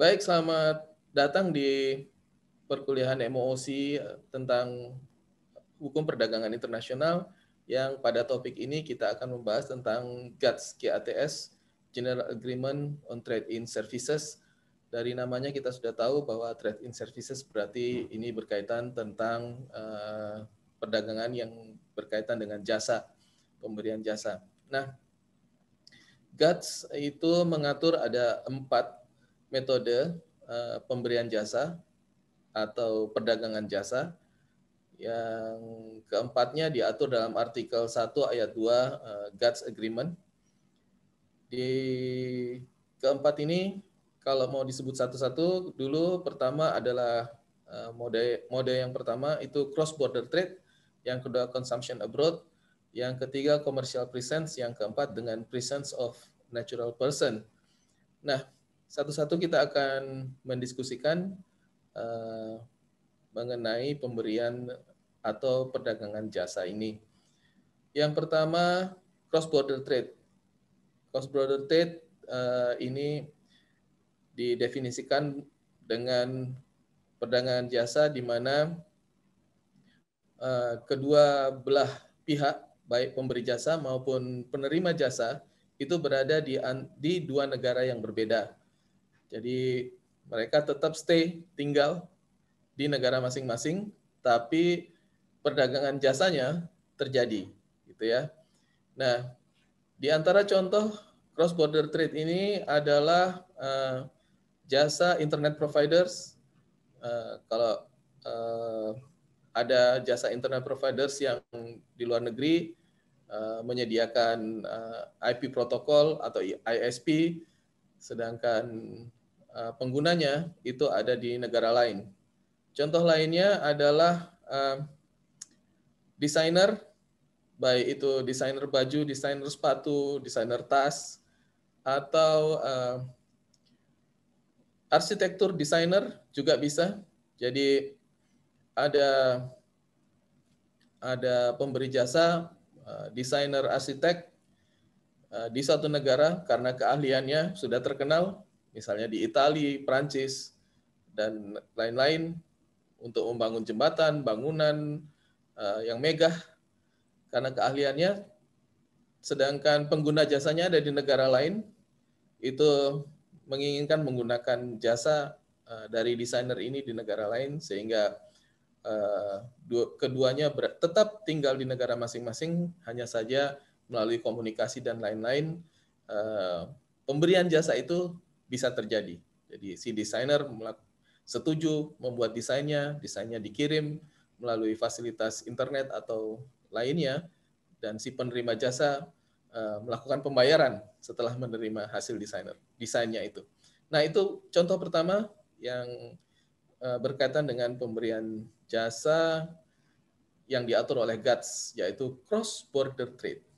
Baik, selamat datang di perkuliahan MOOC eh, tentang hukum perdagangan internasional yang pada topik ini kita akan membahas tentang GATS GATS General Agreement on Trade in Services. Dari namanya kita sudah tahu bahwa trade in services berarti ini berkaitan tentang uh, perdagangan yang berkaitan dengan jasa, pemberian jasa. Nah, GATS itu mengatur ada empat metode uh, pemberian jasa atau perdagangan jasa. Yang keempatnya diatur dalam artikel 1 ayat 2 uh, eh, GATS Agreement. Di keempat ini kalau mau disebut satu-satu dulu pertama adalah eh, mode mode yang pertama itu cross border trade, yang kedua consumption abroad, yang ketiga commercial presence, yang keempat dengan presence of natural person. Nah, satu-satu kita akan mendiskusikan uh, mengenai pemberian atau perdagangan jasa ini. Yang pertama, cross border trade. Cross border trade uh, ini didefinisikan dengan perdagangan jasa di mana uh, kedua belah pihak baik pemberi jasa maupun penerima jasa itu berada di di dua negara yang berbeda. Jadi mereka tetap stay tinggal di negara masing-masing, tapi perdagangan jasanya terjadi, gitu ya. Nah, di antara contoh cross border trade ini adalah uh, jasa internet providers. Uh, kalau uh, ada jasa internet providers yang di luar negeri uh, menyediakan uh, IP protokol atau ISP, sedangkan Eh, penggunanya itu ada di negara lain. Contoh lainnya adalah eh, desainer, baik itu desainer baju, desainer sepatu, desainer tas, atau eh, arsitektur desainer juga bisa. Jadi ada ada pemberi jasa desainer arsitek di satu negara karena keahliannya sudah terkenal misalnya di Italia, Prancis, dan lain-lain untuk membangun jembatan, bangunan uh, yang megah karena keahliannya. Sedangkan pengguna jasanya ada di negara lain itu menginginkan menggunakan jasa uh, dari desainer ini di negara lain sehingga uh, dua, keduanya tetap tinggal di negara masing-masing hanya saja melalui komunikasi dan lain-lain pemberian jasa itu bisa terjadi. Jadi si desainer setuju membuat desainnya, desainnya dikirim melalui fasilitas internet atau lainnya, dan si penerima jasa eh, melakukan pembayaran setelah menerima hasil desainer desainnya itu. Nah itu contoh pertama yang eh, berkaitan dengan pemberian jasa yang diatur oleh GATS, yaitu cross-border trade.